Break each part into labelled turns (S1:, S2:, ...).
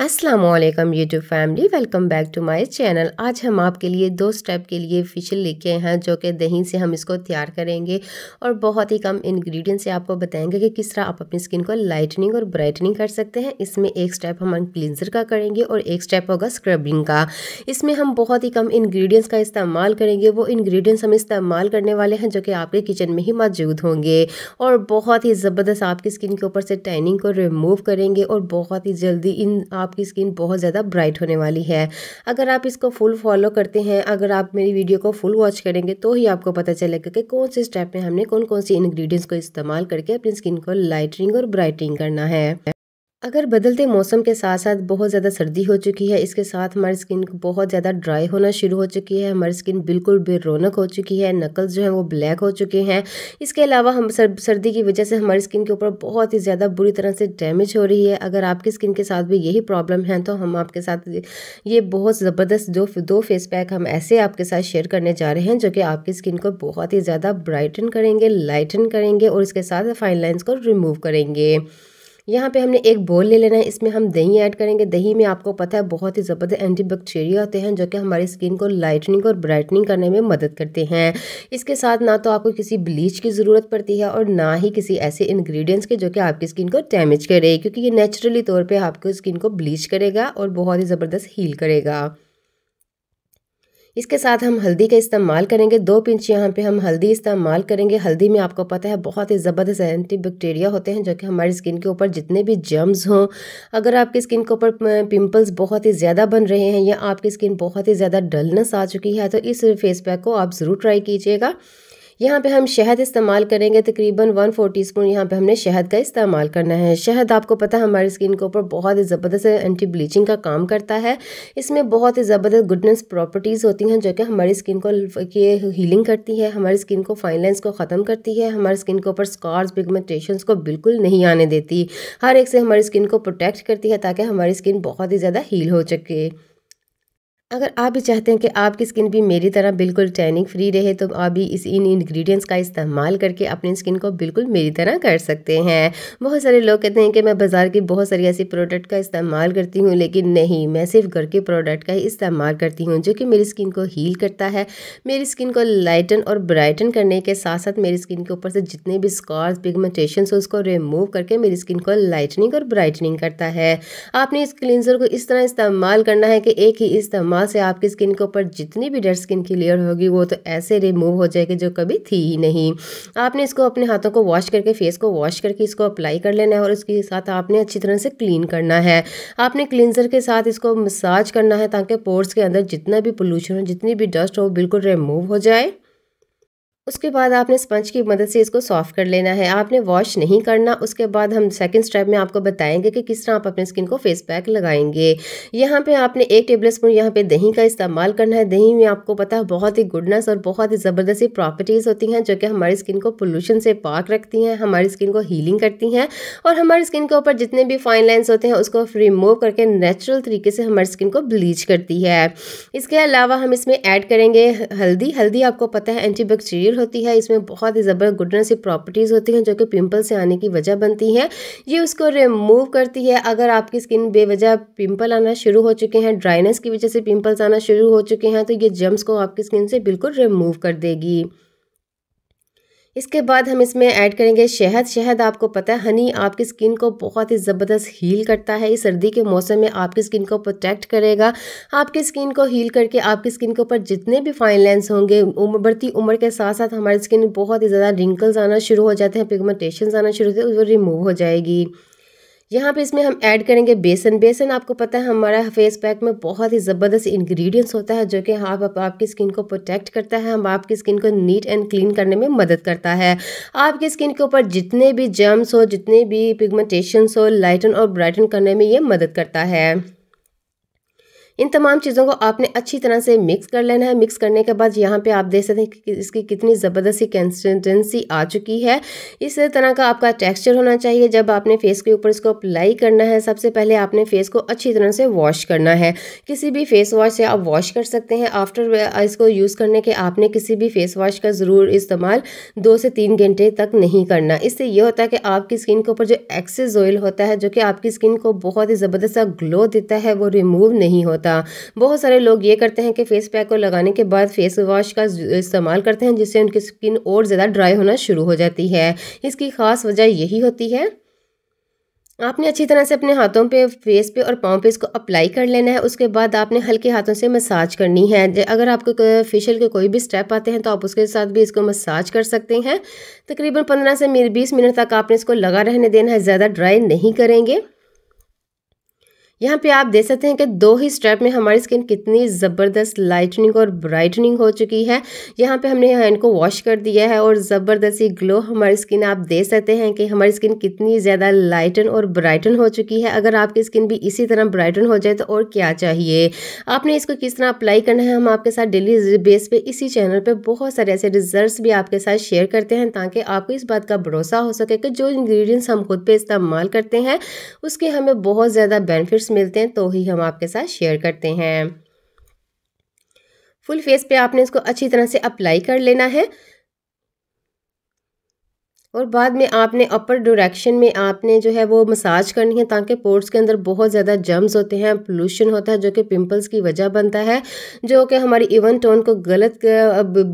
S1: अस्सलाम वालेकुम YouTube family welcome back to my channel आज हम आपके लिए दो स्टेप के लिए फिशल लेके हैं जो कि दही से हम इसको तैयार करेंगे और बहुत ही कम इंग्रेडिएंट से आपको बताएंगे कि किस तरह आप अपनी स्किन को लाइटनिंग और ब्राइटनिंग कर सकते हैं इसमें एक स्टेप हम क्लिनजर का करेंगे और एक स्टेप होगा स्क्रबिंग का इसमें हम बहुत ही कम इन्ग्रीडियंट्स का इस्तेमाल करेंगे वो इन्ग्रीडियंट्स हम इस्तेमाल करने वाले हैं जो कि आपके किचन में ही मौजूद होंगे और बहुत ही ज़बरदस्त आपकी स्किन के ऊपर से टैनिंग को रिमूव करेंगे और बहुत ही जल्दी इन आप आपकी स्किन बहुत ज़्यादा ब्राइट होने वाली है अगर आप इसको फुल फॉलो करते हैं अगर आप मेरी वीडियो को फुल वॉच करेंगे तो ही आपको पता चलेगा कि कौन से स्टेप में हमने कौन कौन सी इन्ग्रीडियंट्स को इस्तेमाल करके अपनी स्किन को लाइटनिंग और ब्राइटनिंग करना है अगर बदलते मौसम के साथ साथ बहुत ज़्यादा सर्दी हो चुकी है इसके साथ हमारी स्किन बहुत ज़्यादा ड्राई होना शुरू हो चुकी है हमारी स्किन बिल्कुल बेरोनक हो चुकी है नकल्स जो हैं वो ब्लैक हो चुके हैं इसके अलावा हम सर, सर्दी की वजह से हमारी स्किन के ऊपर बहुत ही ज़्यादा बुरी तरह से डैमेज हो रही है अगर आपकी स्किन के साथ भी यही प्रॉब्लम है तो हम आपके साथ ये बहुत ज़बरदस्त दो दो फेस पैक हम ऐसे आपके साथ शेयर करने जा रहे हैं जो कि आपकी स्किन को बहुत ही ज़्यादा ब्राइटन करेंगे लाइटन करेंगे और इसके साथ फाइन लाइन्स को रिमूव करेंगे यहाँ पे हमने एक बोल ले लेना है इसमें हम दही ऐड करेंगे दही में आपको पता है बहुत ही ज़बरदस्त एंटी बैक्टीरिया होते हैं जो कि हमारी स्किन को लाइटनिंग और ब्राइटनिंग करने में मदद करते हैं इसके साथ ना तो आपको किसी ब्लीच की ज़रूरत पड़ती है और ना ही किसी ऐसे इन्ग्रीडियंट्स के जो कि आपकी स्किन को डैमेज करे क्योंकि ये नेचुरली तौर पर आपकी स्किन को ब्लीच करेगा और बहुत ही ज़बरदस्त हील करेगा इसके साथ हम हल्दी का इस्तेमाल करेंगे दो पिंच यहाँ पे हम हल्दी इस्तेमाल करेंगे हल्दी में आपको पता है बहुत ही ज़बरदस्त एंटी बैक्टीरिया होते हैं जो कि हमारी स्किन के ऊपर जितने भी जर्म्स हों अगर आपकी स्किन के ऊपर पिंपल्स बहुत ही ज़्यादा बन रहे हैं या आपकी स्किन बहुत ही ज़्यादा डलनेस आ चुकी है तो इस फेस पैक को आप ज़रूर ट्राई कीजिएगा यहाँ पे हम शहद इस्तेमाल करेंगे तकरीबन वन फोर टी स्पून यहाँ पर हमने शहद का इस्तेमाल करना है शहद आपको पता है हमारी स्किन के ऊपर बहुत ही ज़बरदस्त एंटी ब्लीचिंग का काम करता है इसमें बहुत ही ज़बरदस्त गुडनेस प्रॉपर्टीज़ होती हैं जो कि हमारी स्किन को ये हीलिंग करती है हमारी स्किन को फाइनलेंस को ख़त्म करती है हमारी स्किन के ऊपर स्कॉर्स पिगमेंटेशन को बिल्कुल नहीं आने देती हर एक से हमारी स्किन को प्रोटेक्ट करती है ताकि हमारी स्किन बहुत ही ज़्यादा हील हो सके अगर आप भी चाहते हैं कि आपकी स्किन भी मेरी तरह बिल्कुल टैनिंग फ्री रहे तो आप भी इस इन इंग्रेडिएंट्स का इस्तेमाल करके अपनी स्किन को बिल्कुल मेरी तरह कर सकते हैं बहुत सारे लोग कहते हैं कि मैं बाज़ार की बहुत सारी ऐसी प्रोडक्ट का इस्तेमाल करती हूँ लेकिन नहीं मैं सिर्फ घर के प्रोडक्ट का ही इस्तेमाल करती हूँ जो कि मेरी स्किन को हील करता है मेरी स्किन को लाइटन और ब्राइटन करने के साथ साथ मेरी स्किन के ऊपर से जितने भी स्कॉर्स पिगमेंटेशन है उसको रिमूव करके मेरी स्किन को लाइटनिंग और ब्राइटनिंग करता है आपने इस क्लिनजर को इस तरह इस्तेमाल करना है कि एक ही इस्तेमाल वहाँ से आपकी स्किन के ऊपर जितनी भी डेड स्किन की लेयर होगी वो तो ऐसे रिमूव हो जाएगी जो कभी थी ही नहीं आपने इसको अपने हाथों को वॉश करके फेस को वॉश करके इसको अप्लाई कर लेना है और उसके साथ आपने अच्छी तरह से क्लीन करना है आपने क्लिनजर के साथ इसको मसाज करना है ताकि पोर्स के अंदर जितना भी पोल्यूशन हो जितनी भी डस्ट हो बिल्कुल रिमूव हो जाए उसके बाद आपने स्पंज की मदद से इसको सॉफ्ट कर लेना है आपने वॉश नहीं करना उसके बाद हम सेकंड स्टेप में आपको बताएंगे कि किस तरह आप अपने स्किन को फेस पैक लगाएंगे यहाँ पे आपने एक टेबल स्पून यहाँ पे दही का इस्तेमाल करना है दही में आपको पता है बहुत ही गुडनेस और बहुत ही ज़बरदस्ती प्रॉपर्टीज़ होती हैं जो कि हमारी स्किन को पोल्यूशन से पाक रखती हैं हमारी स्किन को हीलिंग करती हैं और हमारी स्किन के ऊपर जितने भी फाइन लाइन्स होते हैं उसको रिमूव करके नेचुरल तरीके से हमारी स्किन को ब्लीच करती है इसके अलावा हम इसमें ऐड करेंगे हल्दी हल्दी आपको पता है एंटीबैक्टीरियल शरीर होती है इसमें बहुत ही ज़बर गुडनेस प्रॉपर्टीज़ होती हैं जो कि पिंपल से आने की वजह बनती हैं ये उसको रिमूव करती है अगर आपकी स्किन बेवजह पिंपल आना शुरू हो चुके हैं ड्राइनेस की वजह से पिंपल्स आना शुरू हो चुके हैं तो ये जम्स को आपकी स्किन से बिल्कुल रिमूव कर देगी इसके बाद हम इसमें ऐड करेंगे शहद शहद आपको पता है हनी आपकी स्किन को बहुत ही ज़बरदस्त हील करता है ये सर्दी के मौसम में आपकी स्किन को प्रोटेक्ट करेगा आपकी स्किन को हील करके आपकी स्किन के ऊपर जितने भी फाइन लाइन्स होंगे उम्र बढ़ती उम्र के साथ साथ हमारी स्किन बहुत ही ज़्यादा रिंकल्स आना शुरू हो जाते हैं पिगमेंटेशन आना शुरू होते हैं वो रिमूव हो जाएगी यहाँ पे इसमें हम ऐड करेंगे बेसन बेसन आपको पता है हमारा फेस पैक में बहुत ही ज़बरदस्त इंग्रेडिएंट्स होता है जो कि आप, आप आपकी स्किन को प्रोटेक्ट करता है हम आपकी स्किन को नीट एंड क्लीन करने में मदद करता है आपकी स्किन के ऊपर जितने भी जर्म्स हो जितने भी पिगमेंटेशंस हो लाइटन और ब्राइटन करने में ये मदद करता है इन तमाम चीज़ों को आपने अच्छी तरह से मिक्स कर लेना है मिक्स करने के बाद यहाँ पे आप देख सकते हैं कि इसकी कितनी ज़बरदस्ती कंसिस्टेंसी आ चुकी है इस तरह का आपका टेक्सचर होना चाहिए जब आपने फेस के ऊपर इसको अप्लाई करना है सबसे पहले आपने फेस को अच्छी तरह से वॉश करना है किसी भी फेस वॉश से आप वॉश कर सकते हैं आफ्टर इसको यूज़ करने के आपने किसी भी फेस वॉश का ज़रूर इस्तेमाल दो से तीन घंटे तक नहीं करना इससे यह होता है कि आपकी स्किन के ऊपर जो एक्सेस ऑयल होता है जो कि आपकी स्किन को बहुत ही ज़बरदस्त ग्लो देता है वो रिमूव नहीं होता होता बहुत सारे लोग ये करते हैं कि फेस पैक को लगाने के बाद फेस वॉश का इस्तेमाल करते हैं जिससे उनकी स्किन और ज़्यादा ड्राई होना शुरू हो जाती है इसकी ख़ास वजह यही होती है आपने अच्छी तरह से अपने हाथों पे फेस पे और पाँव पे इसको अप्लाई कर लेना है उसके बाद आपने हल्के हाथों से मसाज करनी है अगर आपको फेशियल के कोई भी स्टेप आते हैं तो आप उसके साथ भी इसको मसाज कर सकते हैं तकरीबन पंद्रह से बीस मिनट तक आपने इसको लगा रहने देना है ज़्यादा ड्राई नहीं करेंगे यहाँ पे आप देख सकते हैं कि दो ही स्टेप में हमारी स्किन कितनी ज़बरदस्त लाइटनिंग और ब्राइटनिंग हो चुकी है यहाँ पे हमने हैंड को वॉश कर दिया है और ज़बरदस्ती ग्लो हमारी स्किन आप देख सकते हैं कि हमारी स्किन कितनी ज़्यादा लाइटन और ब्राइटन हो चुकी है अगर आपकी स्किन भी इसी तरह ब्राइटन हो जाए तो और क्या चाहिए आपने इसको किस तरह अप्लाई करना है हम आपके साथ डेली बेस पर इसी चैनल पर बहुत सारे ऐसे रिजल्ट भी आपके साथ शेयर करते हैं ताकि आपको इस बात का भरोसा हो सके कि जो इन्ग्रीडियंट्स हम खुद पर इस्तेमाल करते हैं उसके हमें बहुत ज़्यादा बेनिफिट्स मिलते हैं तो ही हम आपके साथ शेयर करते हैं फुल फेस पे आपने इसको अच्छी तरह से अप्लाई कर लेना है और बाद में आपने अपर डायरेक्शन में आपने जो है वो मसाज करनी है ताकि पोर्ट्स के अंदर बहुत ज़्यादा जम्स होते हैं पोल्यूशन होता है जो कि पिंपल्स की वजह बनता है जो कि हमारी इवन टोन को गलत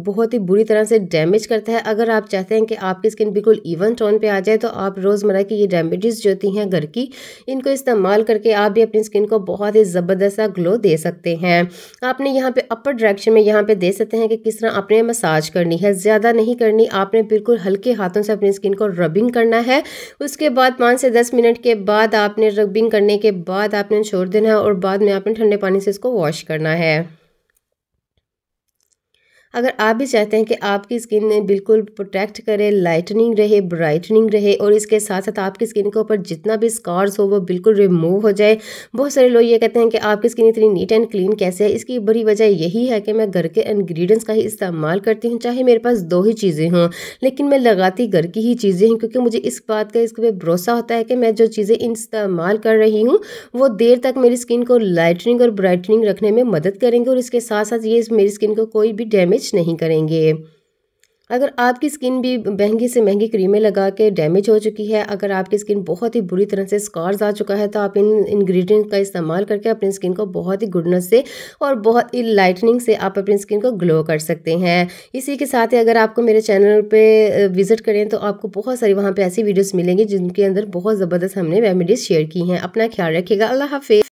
S1: बहुत ही बुरी तरह से डैमेज करता है अगर आप चाहते हैं कि आपकी स्किन बिल्कुल इवन टोन पे आ जाए तो आप रोज़मर्रा की ये रेमेडीज़ जो होती हैं घर की इनको इस्तेमाल करके आप भी अपनी स्किन को बहुत ही ज़बरदस्त ग्लो दे सकते हैं आपने यहाँ पर अपर डायरेक्शन में यहाँ पर दे सकते हैं कि किस तरह आपने मसाज करनी है ज़्यादा नहीं करनी आपने बिल्कुल हल्के हाथों से आपने स्किन को रबिंग करना है उसके बाद पाँच से दस मिनट के बाद आपने रबिंग करने के बाद आपने छोड़ देना है और बाद में आपने ठंडे पानी से इसको वॉश करना है अगर आप भी चाहते हैं कि आपकी स्किन बिल्कुल प्रोटेक्ट करे लाइटनिंग रहे ब्राइटनिंग रहे और इसके साथ साथ आपकी स्किन के ऊपर जितना भी स्कॉर्स हो वो बिल्कुल रिमूव हो जाए बहुत सारे लोग ये कहते हैं कि आपकी स्किन इतनी नीट एंड क्लीन कैसे है इसकी बड़ी वजह यही है कि मैं घर के इन्ग्रीडियंट्स का ही इस्तेमाल करती हूँ चाहे मेरे पास दो ही चीज़ें हों लेकिन मैं लगाती घर की ही चीज़ें हैं क्योंकि मुझे इस बात का इसके भरोसा होता है कि मैं जो चीज़ें इस्तेमाल कर रही हूँ वो देर तक मेरी स्किन को लाइटनिंग और ब्राइटनिंग रखने में मदद करेंगे और इसके साथ साथ ये मेरी स्किन को कोई भी डैमेज खर्च नहीं करेंगे अगर आपकी स्किन भी महंगी से महंगी क्रीमें लगा के डैमेज हो चुकी है अगर आपकी स्किन बहुत ही बुरी तरह से स्कॉर्स आ चुका है तो आप इन इंग्रेडिएंट का इस्तेमाल करके अपनी स्किन को बहुत ही गुडनेस से और बहुत ही लाइटनिंग से आप अपनी स्किन को ग्लो कर सकते हैं इसी के साथ ही अगर आपको मेरे चैनल पर विजिट करें तो आपको बहुत सारी वहाँ पर ऐसी वीडियोज़ मिलेंगी जिनके अंदर बहुत ज़बरदस्त हमने रेमेडीज़ शेयर की हैं अपना ख्याल रखिएगा अल्लाह हाफि